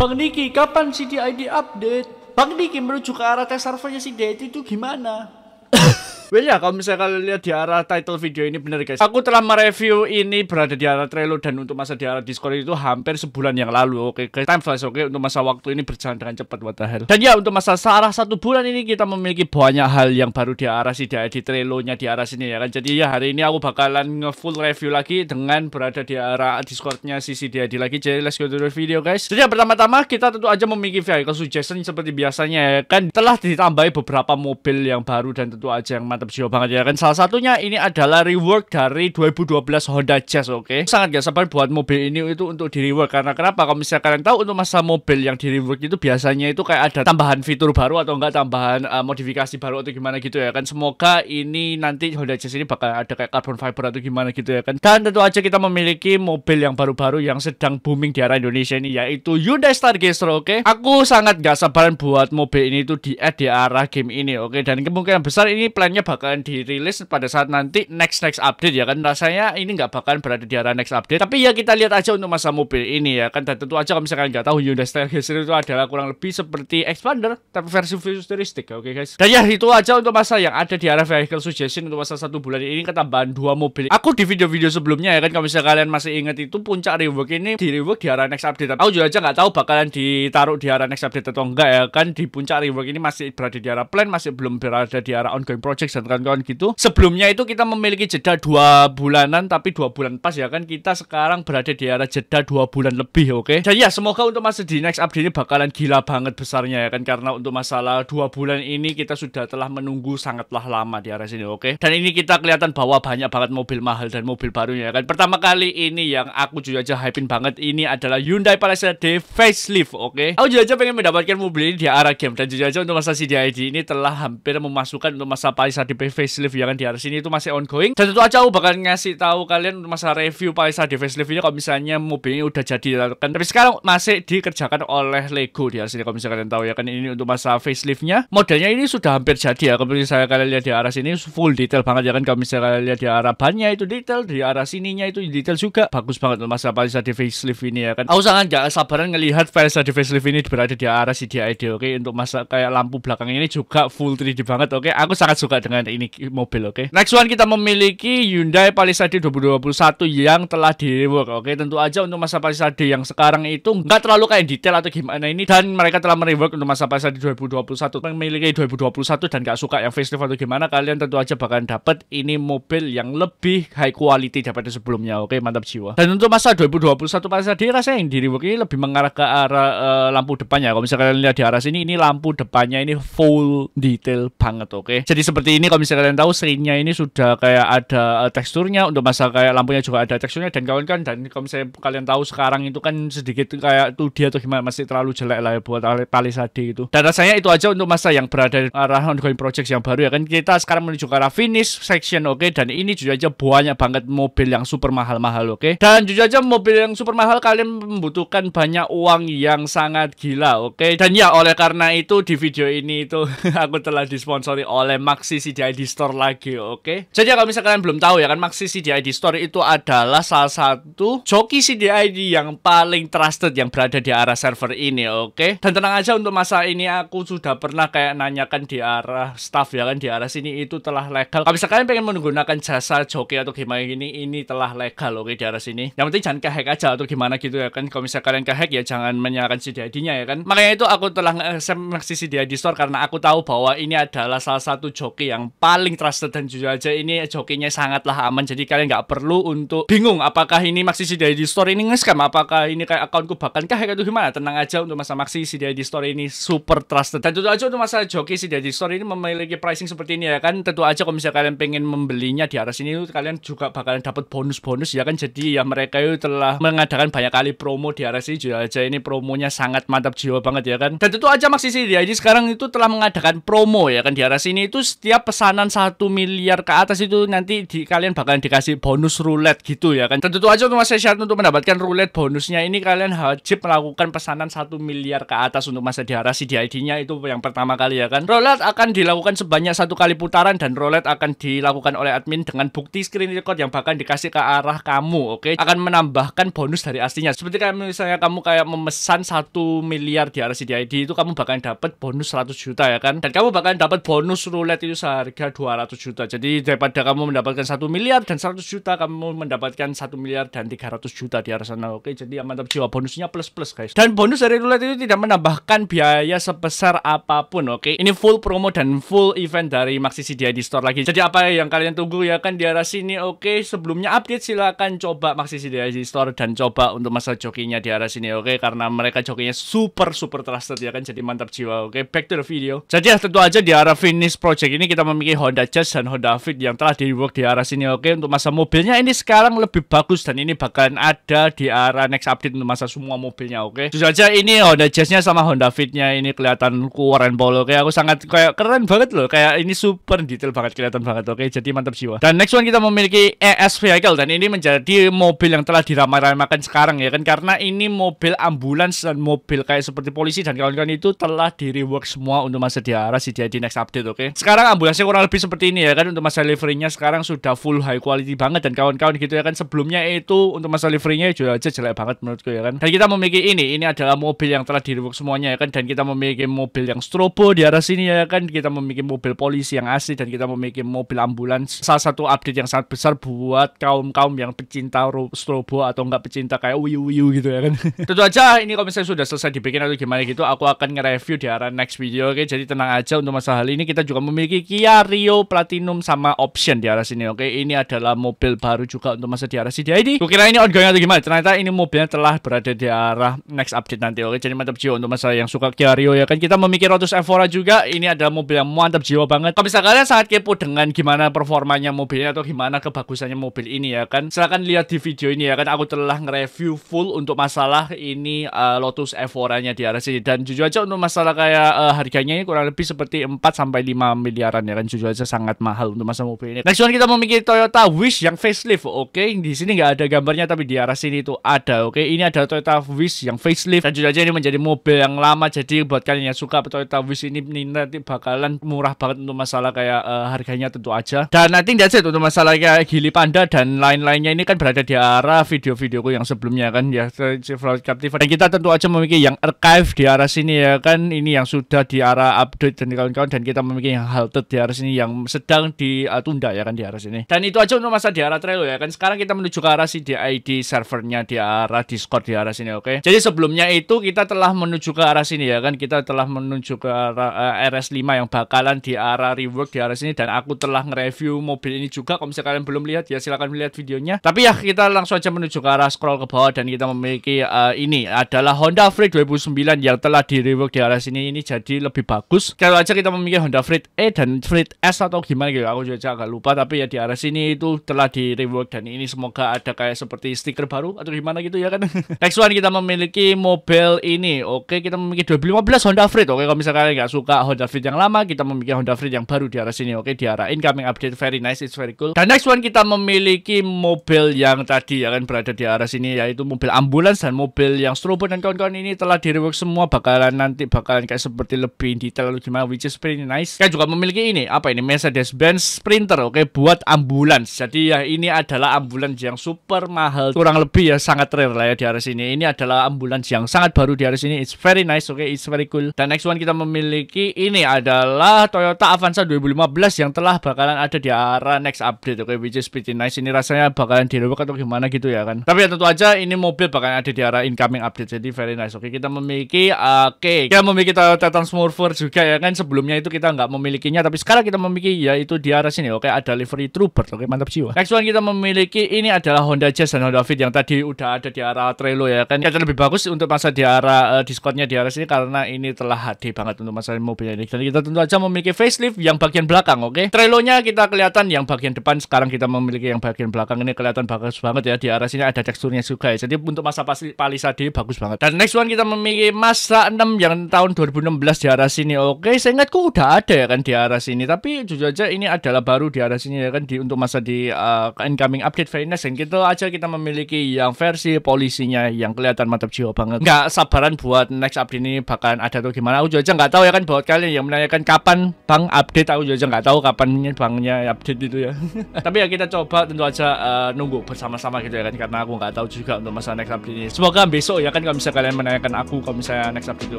Bang Niki, kapan CDI di update? Bang Niki menuju ke arah tes servernya si Date itu gimana? Well ya kalau misalnya kalian lihat di arah title video ini bener guys Aku telah mereview ini berada di arah Trello dan untuk masa di arah Discord itu hampir sebulan yang lalu Oke okay, guys time flies oke okay? untuk masa waktu ini berjalan dengan cepat what the hell Dan ya untuk masa searah satu bulan ini kita memiliki banyak hal yang baru di arah si di, di Trello-nya di arah sini ya kan Jadi ya hari ini aku bakalan nge-full review lagi dengan berada di arah Discord-nya si CDID lagi Jadi let's go to the video guys Jadi yang pertama-tama kita tentu aja memiliki vehicle suggestion seperti biasanya ya kan Telah ditambahi beberapa mobil yang baru dan tentu aja yang mantap jiwa banget ya kan. Salah satunya ini adalah rework dari 2012 Honda Jazz, oke. Okay? Sangat gak sabar buat mobil ini itu untuk di rework karena kenapa? Kalau misalnya kalian tahu untuk masa mobil yang di rework itu biasanya itu kayak ada tambahan fitur baru atau enggak tambahan uh, modifikasi baru atau gimana gitu ya kan. Semoga ini nanti Honda Jazz ini bakal ada kayak carbon fiber atau gimana gitu ya kan. Dan tentu aja kita memiliki mobil yang baru-baru yang sedang booming di arah Indonesia ini yaitu Hyundai Stargazer, oke. Okay? Aku sangat gak sabaran buat mobil ini itu di add eh, di arah game ini, oke. Okay? Dan kemungkinan besar ini plannya bakalan dirilis pada saat nanti next next update ya kan rasanya ini nggak bakalan berada di arah next update tapi ya kita lihat aja untuk masa mobil ini ya kan dan tentu aja kalau misalkan nggak tahu Hyundai Stargazer itu adalah kurang lebih seperti Expander tapi versi futuristik ya, oke okay, guys dan ya itu aja untuk masa yang ada di arah vehicle suggestion untuk masa satu bulan ini ketambahan dua mobil aku di video-video sebelumnya ya kan kalau misalnya kalian masih ingat itu puncak rework ini di rework di arah next update aku juga aja nggak tahu bakalan ditaruh di arah next update atau enggak ya kan di puncak rework ini masih berada di arah plan masih belum berada di arah ongoing project Alex dan kawan-kawan gitu. Sebelumnya itu kita memiliki jeda dua bulanan, tapi dua bulan pas ya kan kita sekarang berada di arah jeda dua bulan lebih, oke? Okay? jadi ya semoga untuk masa di next update ini bakalan gila banget besarnya ya kan karena untuk masalah dua bulan ini kita sudah telah menunggu sangatlah lama di arah sini, oke? Okay? Dan ini kita kelihatan bahwa banyak banget mobil mahal dan mobil barunya ya kan. Pertama kali ini yang aku juga aja hypein banget ini adalah Hyundai Palisade D facelift, oke? Okay? Aku juga aja pengen mendapatkan mobil ini di arah game dan juga aja untuk masa CDID ini telah hampir memasukkan untuk masa Palisade DP facelift yang di atas ini itu masih ongoing. Dan tentu aja aku bakal ngasih tahu kalian masalah review DP facelift ini kalau misalnya mobilnya udah jadi kan. Tapi sekarang masih dikerjakan oleh Lego di atas ini kalau misalnya kalian tahu ya kan ini untuk masalah faceliftnya. Modelnya ini sudah hampir jadi ya. Kalau misalnya kalian lihat di arah sini full detail banget ya kan. Kalau misalnya kalian lihat di arah bannya itu detail, di arah sininya itu detail juga. Bagus banget untuk masalah DP facelift ini ya kan. Aku sangat nggak sabaran ngelihat DP facelift ini berada di arah CDI oke okay? untuk masa kayak lampu belakang ini juga full 3D banget oke okay? aku sangat suka dengan ini mobil, oke. Okay? Next one kita memiliki Hyundai Palisade 2021 yang telah dirework, oke. Okay? Tentu aja untuk masa Palisade yang sekarang itu nggak terlalu kayak detail atau gimana ini dan mereka telah merework untuk masa Palisade 2021. Memiliki 2021 dan nggak suka yang facelift atau gimana, kalian tentu aja bakalan dapat ini mobil yang lebih high quality daripada sebelumnya, oke. Okay? Mantap jiwa. Dan untuk masa 2021 Palisade rasanya yang dirework ini lebih mengarah ke arah uh, lampu depannya. Kalau misalnya kalian lihat di arah sini, ini lampu depannya ini full detail banget, oke. Okay? Jadi seperti ini kalau misalnya kalian tahu serinya ini sudah kayak ada eh, teksturnya untuk masa kayak lampunya juga ada teksturnya dan kawan kan dan kalau misalnya kalian tahu sekarang itu kan sedikit kayak tuh dia tuh gimana masih terlalu jelek lah ya buat tali palisade itu dan rasanya itu aja untuk masa yang berada di arah ongoing project yang baru ya kan kita sekarang menuju ke arah finish section oke okay? dan ini juga aja banyak banget mobil yang super mahal-mahal oke okay? dan juga aja mobil yang super mahal kalian membutuhkan banyak uang yang sangat gila oke okay? dan ya oleh karena itu di video ini itu aku telah disponsori oleh Maxi CDID Store lagi, oke? Okay? Jadi kalau misalnya kalian belum tahu ya kan, Maxi CDID Store itu adalah salah satu joki CDID yang paling trusted yang berada di arah server ini, oke? Okay? Dan tenang aja untuk masa ini aku sudah pernah kayak nanyakan di arah staff ya kan, di arah sini itu telah legal. Kalau misalnya kalian pengen menggunakan jasa joki atau gimana ini, ini telah legal, oke? Okay, di arah sini. Yang penting jangan kehack aja atau gimana gitu ya kan. Kalau misalnya kalian kehack ya jangan menyalahkan CDID-nya ya kan. Makanya itu aku telah nge-sm Maxi CDID Store karena aku tahu bahwa ini adalah salah satu joki yang yang paling trusted dan jujur aja ini jokinya sangatlah aman jadi kalian nggak perlu untuk bingung apakah ini Maxi si di store ini nge-scam apakah ini kayak akunku bahkan ya, kayak itu gimana tenang aja untuk masa Maxi si di store ini super trusted dan tentu aja untuk masa joki si di store ini memiliki pricing seperti ini ya kan tentu aja kalau misalnya kalian pengen membelinya di atas ini kalian juga bakalan dapat bonus-bonus ya kan jadi ya mereka itu telah mengadakan banyak kali promo di arah sini jujur aja ini promonya sangat mantap jiwa banget ya kan dan tentu aja Maxi si sekarang itu telah mengadakan promo ya kan di arah sini itu setiap pesanan satu miliar ke atas itu nanti di, kalian bakal dikasih bonus roulette gitu ya kan. Tentu aja untuk masa Syarat untuk mendapatkan roulette bonusnya ini kalian wajib melakukan pesanan satu miliar ke atas untuk masa diharasi di ID-nya itu yang pertama kali ya kan. Roulette akan dilakukan sebanyak satu kali putaran dan roulette akan dilakukan oleh admin dengan bukti screen record yang bakal dikasih ke arah kamu, oke? Okay? Akan menambahkan bonus dari aslinya. Seperti kayak misalnya kamu kayak memesan satu miliar diharasi di ID itu kamu bakal dapat bonus 100 juta ya kan. Dan kamu bakal dapat bonus roulette itu harga 200 juta. Jadi daripada kamu mendapatkan 1 miliar dan 100 juta, kamu mendapatkan 1 miliar dan 300 juta di arah sana. Oke, jadi ya mantap jiwa bonusnya plus-plus guys. Dan bonus dari roulette itu tidak menambahkan biaya sebesar apapun, oke. Ini full promo dan full event dari Maxi CDI di store lagi. Jadi apa yang kalian tunggu ya kan di arah sini, oke. Sebelumnya update silahkan coba Maxi CDI di store dan coba untuk masa jokinya di arah sini, oke. Karena mereka jokinya super super trusted ya kan, jadi mantap jiwa, oke. Back to the video. Jadi ya tentu aja di arah finish project ini kita memiliki Honda Jazz dan Honda Fit yang telah work di arah sini oke untuk masa mobilnya ini sekarang lebih bagus dan ini bakalan ada di arah next update untuk masa semua mobilnya oke jujur aja ini Honda Jazznya sama Honda Fitnya ini kelihatan keren banget oke aku sangat kayak keren banget loh kayak ini super detail banget kelihatan banget oke jadi mantap jiwa dan next one kita memiliki ES vehicle dan ini menjadi mobil yang telah diramai-ramaikan sekarang ya kan karena ini mobil ambulans dan mobil kayak seperti polisi dan kawan-kawan itu telah di rework semua untuk masa di arah si di next update oke sekarang ambulans tugasnya kurang lebih seperti ini ya kan untuk masa deliverynya sekarang sudah full high quality banget dan kawan-kawan gitu ya kan sebelumnya itu untuk masa deliverynya ya juga aja jelek banget menurutku ya kan dan kita memiliki ini ini adalah mobil yang telah dirework semuanya ya kan dan kita memiliki mobil yang strobo di arah sini ya kan kita memiliki mobil polisi yang asli dan kita memiliki mobil ambulans salah satu update yang sangat besar buat kaum-kaum yang pecinta strobo atau enggak pecinta kayak wiu wiu gitu ya kan tentu aja ini kalau misalnya sudah selesai dibikin atau gimana gitu aku akan nge-review di arah next video oke okay? jadi tenang aja untuk masalah hal ini kita juga memiliki Kia Rio Platinum sama option di arah sini. Oke, ini adalah mobil baru juga untuk masa di arah sini. Jadi, gue kira ini ongoing atau gimana? Ternyata ini mobilnya telah berada di arah next update nanti. Oke, jadi mantap jiwa untuk masa yang suka Kia Rio ya kan. Kita memikir Lotus Evora juga. Ini adalah mobil yang mantap jiwa banget. Kalau misalnya kalian sangat kepo dengan gimana performanya mobilnya atau gimana kebagusannya mobil ini ya kan. Silahkan lihat di video ini ya kan. Aku telah nge-review full untuk masalah ini uh, Lotus Evora-nya di arah sini. Dan jujur aja untuk masalah kayak uh, harganya ini kurang lebih seperti 4 sampai 5 miliaran ya ya kan jujur aja sangat mahal untuk masa mobil ini. Next one kita memiliki Toyota Wish yang facelift, oke. Okay? Di sini nggak ada gambarnya tapi di arah sini itu ada, oke. Okay? Ini ada Toyota Wish yang facelift dan jujur aja ini menjadi mobil yang lama jadi buat kalian yang suka Toyota Wish ini, nih nanti bakalan murah banget untuk masalah kayak uh, harganya tentu aja. Dan nanti that's it untuk masalah kayak Gili Panda dan lain-lainnya ini kan berada di arah video-videoku yang sebelumnya kan ya Chevrolet Captiva. Dan kita tentu aja memiliki yang archive di arah sini ya kan ini yang sudah di arah update dan kawan-kawan dan kita memiliki yang halted ya. Diaras ini yang sedang ditunda ya kan di Diaras ini. Dan itu aja untuk masa di Diara Trello ya kan. Sekarang kita menuju ke arah si DID servernya Diara Discord di Diaras ini oke. Jadi sebelumnya itu kita telah menuju ke arah sini ya kan. Kita telah menuju ke arah eh, RS5 yang bakalan di arah rework di arah sini dan aku telah nge-review mobil ini juga. Kalau misalnya kalian belum lihat ya silahkan lihat videonya. Tapi ya kita langsung aja menuju ke arah scroll ke bawah dan kita memiliki eh, ini adalah Honda Freed 2009 yang telah di rework di arah sini ini jadi lebih bagus. Kalau aja kita memiliki Honda Freed E dan Fleet S atau gimana gitu aku juga agak lupa tapi ya di arah sini itu telah di rework dan ini semoga ada kayak seperti stiker baru atau gimana gitu ya kan next one kita memiliki mobil ini oke kita memiliki 2015 Honda Freed oke kalau misalkan kalian nggak suka Honda Freed yang lama kita memiliki Honda Freed yang baru di arah sini oke di arah incoming update very nice it's very cool dan next one kita memiliki mobil yang tadi ya kan berada di arah sini yaitu mobil ambulans dan mobil yang strobo dan kawan-kawan ini telah di rework semua bakalan nanti bakalan kayak seperti lebih detail lalu gimana which is pretty nice kita juga memiliki ini ini apa ini Mercedes Benz Sprinter oke buat ambulans. Jadi ya ini adalah ambulans yang super mahal. Kurang lebih ya sangat rare lah ya di area sini. Ini adalah ambulans yang sangat baru di area sini. It's very nice oke, it's very cool. Dan next one kita memiliki ini adalah Toyota Avanza 2015 yang telah bakalan ada di arah next update oke, okay? which is pretty nice. Ini rasanya bakalan dirobek atau gimana gitu ya kan. Tapi ya tentu aja ini mobil bakalan ada di arah incoming update. Jadi very nice oke. Kita memiliki ah, oke, okay, kita memiliki Toyota Transmorver juga ya kan. Sebelumnya itu kita nggak memilikinya tapi sekarang kita memiliki yaitu di arah sini oke ada livery trooper oke mantap jiwa. Next one kita memiliki ini adalah Honda Jazz dan Honda Fit yang tadi udah ada di arah Trello ya kan. Kita lebih bagus untuk masa di arah uh, diskonnya di arah sini karena ini telah HD banget untuk masa mobilnya ini. Dan kita tentu aja memiliki facelift yang bagian belakang oke. Okay? kita kelihatan yang bagian depan sekarang kita memiliki yang bagian belakang ini kelihatan bagus banget ya di arah sini ada teksturnya juga ya. Jadi untuk masa Palisade bagus banget. Dan next one kita memiliki masa 6 yang tahun 2016 di arah sini oke. Saya ingatku udah ada ya kan di arah sini ini. Tapi jujur aja ini adalah baru di arah sini ya kan di untuk masa di uh, incoming update Venus dan gitu aja kita memiliki yang versi polisinya yang kelihatan mantap jiwa banget. Nggak sabaran buat next update ini bahkan ada tuh gimana. Aku jujur aja nggak tahu ya kan buat kalian yang menanyakan kapan bang update aku jujur aja nggak tahu kapannya bangnya update itu ya. tapi ya kita coba tentu aja uh, nunggu bersama-sama gitu ya kan karena aku nggak tahu juga untuk masa next update ini. Semoga besok ya kan kalau misalnya kalian menanyakan aku kalau misalnya next update itu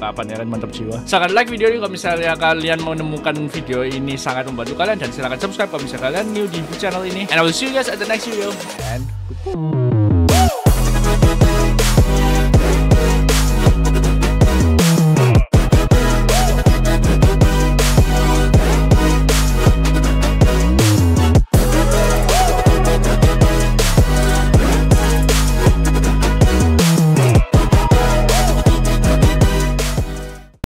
kapan ya kan mantap jiwa. Silahkan like video ini kalau misalnya kalian menemukan video ini ini sangat membantu kalian dan silahkan subscribe kalau misalnya kalian new di channel ini. And I will see you guys at the next video. And goodbye.